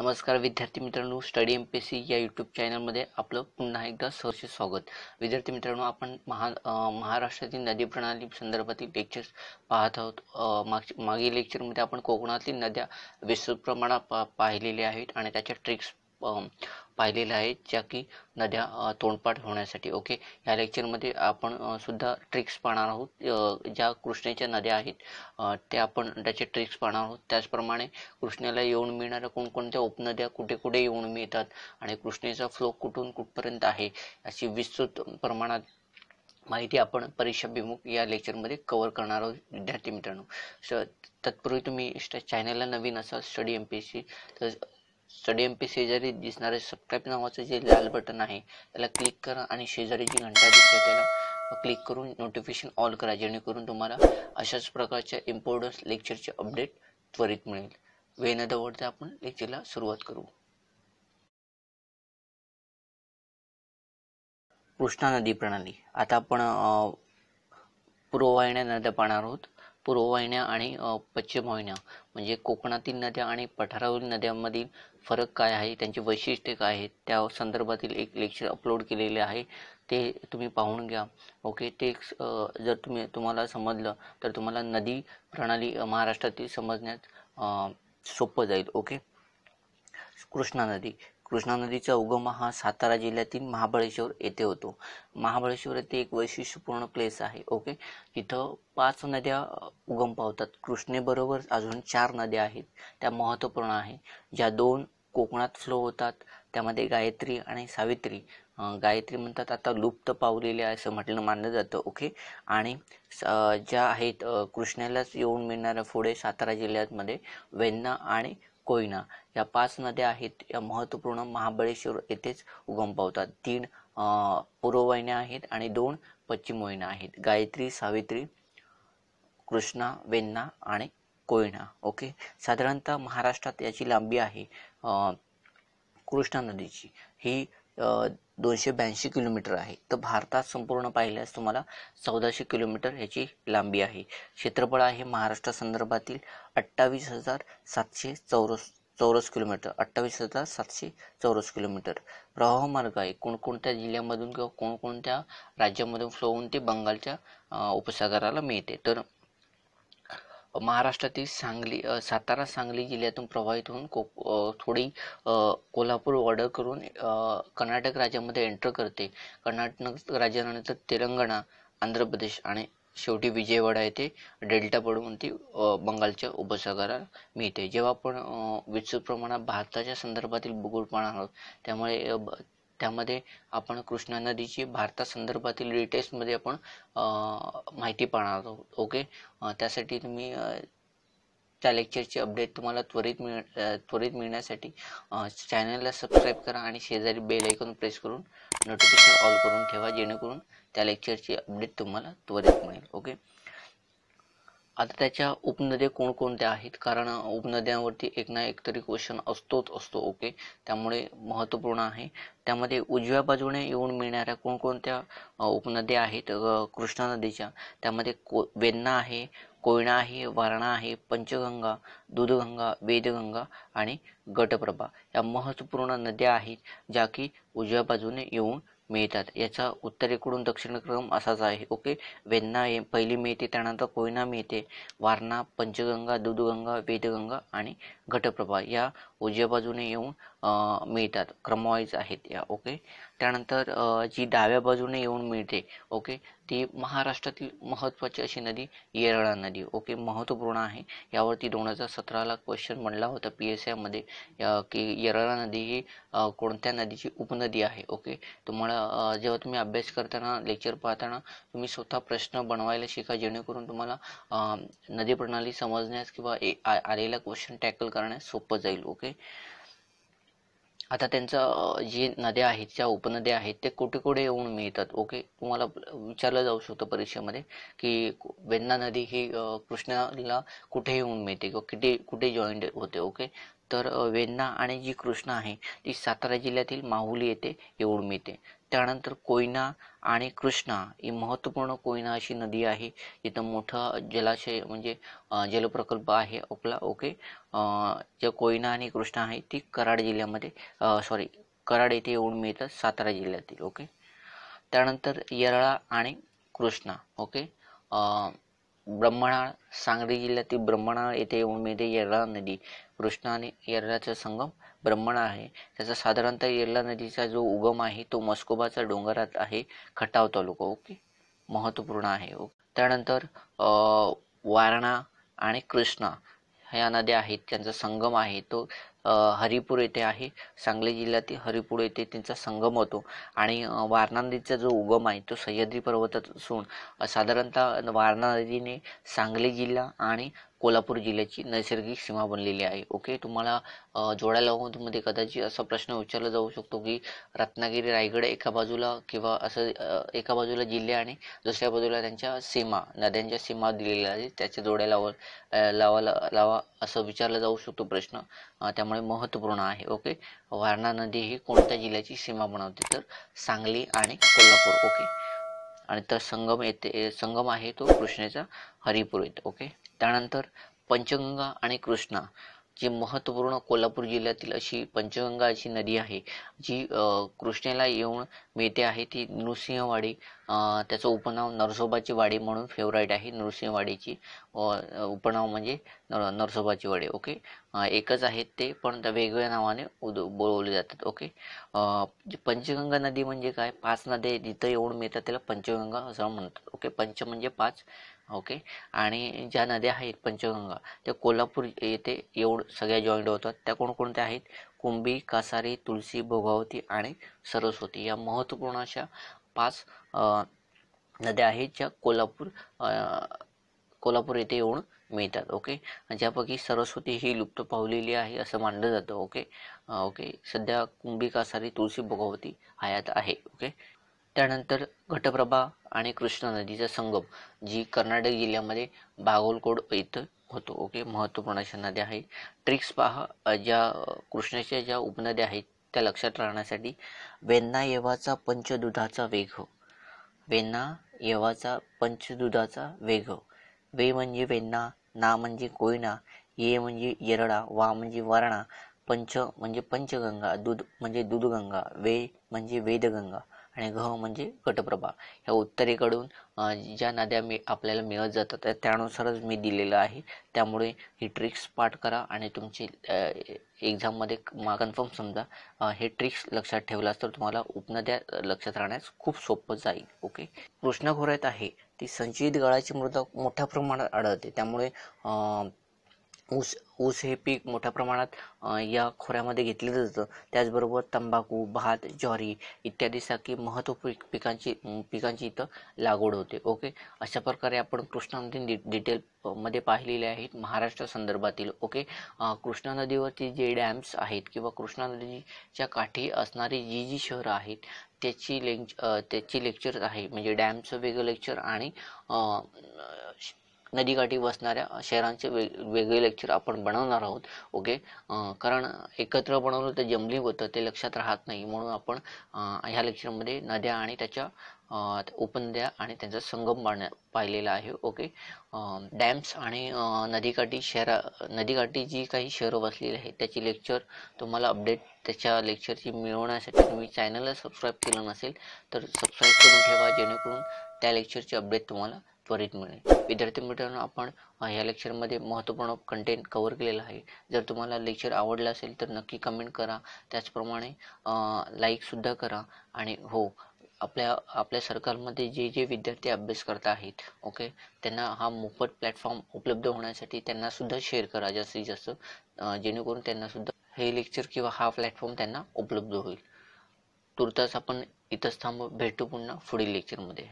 नमस्कार विद्यार्थी मित्रांनो स्टडी एम पी सी या यूट्यूब चॅनलमध्ये आपलं पुन्हा एकदा सहर्ष स्वागत विद्यार्थी मित्रांनो आपण महा महाराष्ट्रातील नदी प्रणाली संदर्भातील लेक्चर्स पाहत आहोत माग मागील लेक्चरमध्ये आपण कोकणातील नद्या विस्तृत प्रमाणात पाहिलेल्या आहेत आणि त्याच्या ट्रिक्स पाहिलेलं आहे ज्या की नद्या तोंडपाठ होण्यासाठी ओके या लेक्चरमध्ये आपण सुद्धा ट्रिक्स पाहणार आहोत ज्या कृष्णेच्या नद्या आहेत त्या आपण त्याचे ट्रिक्स पाहणार आहोत त्याचप्रमाणे कृष्णेला येऊन मिळणाऱ्या कोणकोणत्या उपनद्या कुठे कुठे येऊन मिळतात आणि कृष्णेचा फ्लो कुठून कुठपर्यंत आहे अशी विस्तृत प्रमाणात माहिती आपण परीक्षाभिमुख या लेक्चरमध्ये कव्हर करणार आहोत विद्यार्थी मित्रांनो तत्पूर्वी तुम्ही इष्ट चॅनलला नवीन असाल study M P S C तर स्टडी पी शेजारी दिसणारे सबस्क्राईब नावाचं जे लाल बटन आहे त्याला क्लिक करा आणि शेजारी जी घंटा दिसते त्याला क्लिक करून नोटिफिकेशन ऑल करा जेणेकरून तुम्हाला अशाच प्रकारच्या इम्पॉर्टन्स लेक्चरचे अपडेट त्वरित मिळेल वेळ न दवडता आपण लेक्चरला सुरुवात करू कृष्णा नदी प्रणाली आता आपण पूर्ववाहिन्या नद्या पाहणार आहोत पूर्ववाहिन्या आणि पश्चिम वाहिन्या म्हणजे कोकणातील नद्या आणि पठारावरील नद्यांमधील फरक काय आहे त्यांची वैशिष्ट्ये काय आहेत त्या संदर्भातील एक लेक्चर अपलोड केलेले आहे ते तुम्ही पाहून घ्या ओके ते जर तुम्ही तुम्हाला समजलं तर तुम्हाला नदी प्रणाली महाराष्ट्रातील समजण्यात सोपं जाईल ओके कृष्णा नदी कृष्णा नदीचा उगम हा सातारा जिल्ह्यातील महाबळेश्वर येथे होतो महाबळेश्वर येथे एक वैशिष्ट्यपूर्ण प्लेस आहे ओके तिथं पाच नद्या उगम पावतात कृष्णेबरोबर अजून चार नद्या आहेत त्या महत्त्वपूर्ण आहे ज्या दोन कोकणात फ्लो होतात त्यामध्ये गायत्री आणि सावित्री गायत्री म्हणतात आता लुप्त पावलेल्या असं म्हटलं मानलं जातं ओके आणि ज्या आहेत कृष्णालाच येऊन मिळणाऱ्या पुढे सातारा जिल्ह्यामध्ये वेन्ना आणि कोयना या पाच नद्या आहेत या महत्वपूर्ण महाबळेश्वर येथेच उगम पावतात तीन पूर्व आहेत आणि दोन पश्चिम वहिन्या आहेत गायत्री सावित्री कृष्णा वेन्ना आणि कोयना ओके साधारणतः महाराष्ट्रात याची लांबी आहे कृष्णा नदीची ही दोनशे ब्याऐंशी किलोमीटर आहे तर भारतात संपूर्ण पाहिल्यास तुम्हाला चौदाशे किलोमीटर ह्याची लांबी आहे क्षेत्रफळ आहे महाराष्ट्र संदर्भातील अठ्ठावीस हजार सातशे चौरस चौरस किलोमीटर अठ्ठावीस हजार सातशे चौरस किलोमीटर प्रवाह मार्ग आहे कोणकोणत्या जिल्ह्यामधून किंवा कोणकोणत्या राज्यामधून फ्लो होऊन ते बंगालच्या उपसागराला मिळते तर महाराष्ट्रातील सांगली सातारा सांगली जिल्ह्यातून प्रभावित होऊन कोक थोडी कोल्हापूर ऑर्डर करून कर्नाटक राज्यामध्ये एंटर करते कर्नाटक राज्यानंतर तेलंगणा आंध्र प्रदेश आणि शेवटी विजयवाडा येथे डेल्टा पडून ती बंगालच्या उपसागराला मिळते जेव्हा आपण विस्तृत प्रमाणात भारताच्या संदर्भातील भूगोल पाहणार आहोत त्यामुळे त्यामध्ये आपण कृष्णा नदीची भारतासंदर्भातील डिटेल्समध्ये आपण माहिती पाहणार आहोत ओके त्यासाठी तुम्ही त्या लेक्चरची अपडेट तुम्हाला त्वरित मिळ त्वरित मिळण्यासाठी चॅनलला सबस्क्राईब करा आणि शेजारी बेल ऐकून प्रेस करून नोटिफिकेशन ऑल करून ठेवा जेणेकरून त्या लेक्चरची अपडेट तुम्हाला त्वरित मिळेल ओके आता त्याच्या उपनद्या कोणकोणत्या आहेत कारण उपनद्यांवरती एक ना एक तरी क्वेश्चन असतोच असतो ओके त्यामुळे महत्त्वपूर्ण आहे त्यामध्ये उजव्या बाजूने येऊन मिळणाऱ्या कोणकोणत्या उपनद्या आहेत कृष्णा नदीच्या त्यामध्ये को वेन्ना आहे कोयना आहे वारणा आहे पंचगंगा दूधगंगा वेदगंगा आणि गटप्रभा या महत्त्वपूर्ण नद्या आहेत ज्या की उजव्या बाजूने येऊन मिळतात याचा उत्तरेकडून दक्षिण क्रम असाच आहे ओके वेदना पहिली मिळते त्यानंतर कोयना मिळते वारणा पंचगंगा दुधगंगा वेदगंगा आणि घटप्रभा या उजव्या बाजूने येऊन मिळतात क्रमवाईज आहेत या ओके त्यानंतर जी डाव्या बाजूने येऊन मिळते ओके ती महाराष्ट्रातील महत्त्वाची अशी नदी येरळा नदी ओके महत्वपूर्ण आहे यावरती दोन हजार सतराला क्वेश्चन म्हणला होता पी एस आयमध्ये की येरळा नदी ही कोणत्या नदीची उपनदी आहे ओके तुम्हाला जेव्हा तुम्ही अभ्यास करताना लेक्चर पाहताना तुम्ही स्वतः प्रश्न बनवायला शिका जेणेकरून तुम्हाला नदी प्रणाली समजण्यास किंवा आलेला क्वेश्चन टॅकल करण्यास सोपं जाईल ओके आता त्यांचं जे नद्या आहेत ज्या उपनद्या आहेत ते कुठे कुठे येऊन मिळतात ओके तुम्हाला विचारलं जाऊ शकतं परीक्षेमध्ये की वेन्ना नदी ही कृष्णाला कुठे येऊन मिळते किंवा किती कुठे जॉईंट होते ओके तर वेन्ना आणि जी कृष्णा आहे ती सातारा जिल्ह्यातील माहुली येथे येऊन मिळते त्यानंतर कोयना आणि कृष्णा ही महत्त्वपूर्ण कोयना अशी नदी आहे जिथं मोठा जलाशय म्हणजे जलप्रकल्प आहे ओकला ओके जे कोयना आणि कृष्णा आहे ती कराड जिल्ह्यामध्ये सॉरी कराड येथे येऊन मिळतं सातारा जिल्ह्यातील ओके त्यानंतर येरळा आणि कृष्णा ओके ब्रह्मणाळ सांगली जिल्ह्यातील ब्रह्मणाळ येथे मिळते येरळा नदी कृष्णा आणि येरळाचा संगम ब्रह्मणा आहे त्याचा साधारणतः येरळा नदीचा जो उगम आहे तो मस्कोबाचा डोंगरात आहे खटाव तालुका ओके महत्वपूर्ण आहे त्यानंतर वारणा आणि कृष्णा ह्या नद्या आहेत त्यांचा संगम आहे तो हरिपूर येथे आहे सांगली जिल्ह्यातील हरिपूर येथे त्यांचा संगम होतो आणि वारणा नदीचा जो उगम आहे तो सह्याद्री पर्वतात असून साधारणतः वारणा नदीने सांगली जिल्हा आणि कोल्हापूर जिल्ह्याची नैसर्गिक सीमा बनलेली आहे ओके तुम्हाला जोड्या मध्ये कदाचित असा प्रश्न विचारला जाऊ शकतो की रत्नागिरी रायगड एका बाजूला किंवा असं एका बाजूला जिल्हे आणि दुसऱ्या बाजूला त्यांच्या सीमा नद्यांच्या सीमा दिलेल्या आहेत त्याच्या जोड्या लाव लावा लावा असं विचारला जाऊ शकतो प्रश्न त्यामुळे महत्वपूर्ण आहे ओके वारणा नदी ही कोणत्या जिल्ह्याची सीमा बनवते तर सांगली आणि कोल्हापूर ओके आणि तर संगम येथे संगम आहे तो कृष्णेचा हरिपूर येतो ओके त्यानंतर पंचगंगा आणि कृष्णा जी महत्त्वपूर्ण कोल्हापूर जिल्ह्यातील अशी पंचगंगा अशी नदी आहे जी कृष्णेला येऊन मिळते आहे ती नृसिंहवाडी त्याचं उपनाव नरसोबाची वाडी म्हणून फेवराईट आहे नृसिंहवाडीची उपनाव म्हणजे नरसोबाची वाडी ओके एकच आहेत ते पण वेगवेगळ्या नावाने उद बोलवले जातात ओके पंचगंगा नदी म्हणजे काय पाच नद्या तिथं येऊन मिळतात त्याला पंचगंगा असं म्हणतात ओके पंच म्हणजे पाच ओके आणि ज्या नद्या आहेत पंचगंगा त्या कोल्हापूर येथे येऊन सगळ्या जॉईंट होतात त्या कोणकोणत्या आहेत कुंभी कासारी तुलसी भोगावती आणि सरस्वती या महत्त्वपूर्ण अशा पाच नद्या आहेत ज्या कोल्हापूर कोल्हापूर येथे येऊन मिळतात ओके ज्यापैकी सरस्वती ही लुप्त पावलेली आहे असं मानलं जातं ओके ओके सध्या कुंभी कासारी तुळशी भोगावती हयात आहे ओके त्यानंतर घटप्रभा आणि कृष्णा नदीचा संगम जी कर्नाटक जिल्ह्यामध्ये बागोलकोड इथं होतो ओके महत्त्वपूर्ण अशा नद्या आहेत ट्रिक्स पहा ज्या कृष्णाच्या ज्या उपनद्या आहेत त्या लक्षात राहण्यासाठी वेन्ना येवाचा पंचदुधाचा वेघ वेन्ना येवाचा पंचदुधाचा वेग हो. हो. वे म्हणजे वेन्ना ना म्हणजे कोयना ये म्हणजे येरडा वा म्हणजे वारणा पंच म्हणजे पंचगंगा दूध म्हणजे दूधगंगा वे म्हणजे वेदगंगा आणि घ म्हणजे कटप्रभा ह्या उत्तरेकडून ज्या नद्या मी आपल्याला मिळत जातात त्यानुसारच मी दिलेलं आहे त्यामुळे ही ट्रिक्स पाठ करा आणि तुमची एक्झाममध्ये मा कन्फर्म समजा हे ट्रिक्स लक्षात ठेवलास तर तुम्हाला उपनद्या लक्षात राहण्यास खूप सोपं जाईल ओके कृष्णा आहे ती संचयित गळाची मृदा मोठ्या प्रमाणात आढळते त्यामुळे ऊस ऊस हे पीक मोठ्या प्रमाणात या खोऱ्यामध्ये घेतलं जातं त्याचबरोबर तंबाखू भात ज्वारी इत्यादीसारखी महत्त्व पीक पिकांची पिकांची इथं लागवड होते ओके अशा प्रकारे आपण कृष्णा नदी डिटेल मध्ये पाहिलेले आहेत महाराष्ट्र संदर्भातील ओके कृष्णा नदीवरती जे डॅम्स आहेत किंवा कृष्णा नदीच्या काठी असणारी जी जी शहरं आहेत त्याची लेक्च त्याची लेक्चर आहे म्हणजे डॅमचं वेगळं लेक्चर आणि नदीकाठी बसणाऱ्या शहरांचे वेग वेगळे लेक्चर आपण बनवणार आहोत ओके कारण एकत्र बनवलं तर जमली होतं ते लक्षात राहत नाही म्हणून आपण ह्या लेक्चरमध्ये नद्या आणि त्याच्या उपनद्या आणि त्यांचा संगम पाण्या पाहिलेला आहे ओके डॅम्स आणि नदीकाठी शहरा नदीकाठी जी काही शहरं बसलेली आहेत त्याची लेक्चर तुम्हाला अपडेट त्याच्या लेक्चरची मिळवण्यासाठी तुम्ही चॅनलला सबस्क्राईब केलं नसेल तर सबस्क्राईब करून ठेवा जेणेकरून त्या लेक्चरची अपडेट तुम्हाला त्वरित मिळेल विद्यार्थी मित्रांनो आपण या लेक्चरमध्ये महत्त्वपूर्ण कंटेंट कवर केलेला आहे जर तुम्हाला लेक्चर आवडलं असेल तर नक्की कमेंट करा त्याचप्रमाणे लाईकसुद्धा करा आणि हो आपल्या आपल्या सर्कलमध्ये जे जे विद्यार्थी अभ्यास करत आहेत ओके त्यांना हा मोफत प्लॅटफॉर्म उपलब्ध होण्यासाठी त्यांनासुद्धा शेअर करा जास्तीत जास्त जेणेकरून त्यांनासुद्धा हे लेक्चर किंवा हा प्लॅटफॉर्म त्यांना उपलब्ध होईल तुर्तास आपण इथंच थांब भेटू पुन्हा पुढील लेक्चरमध्ये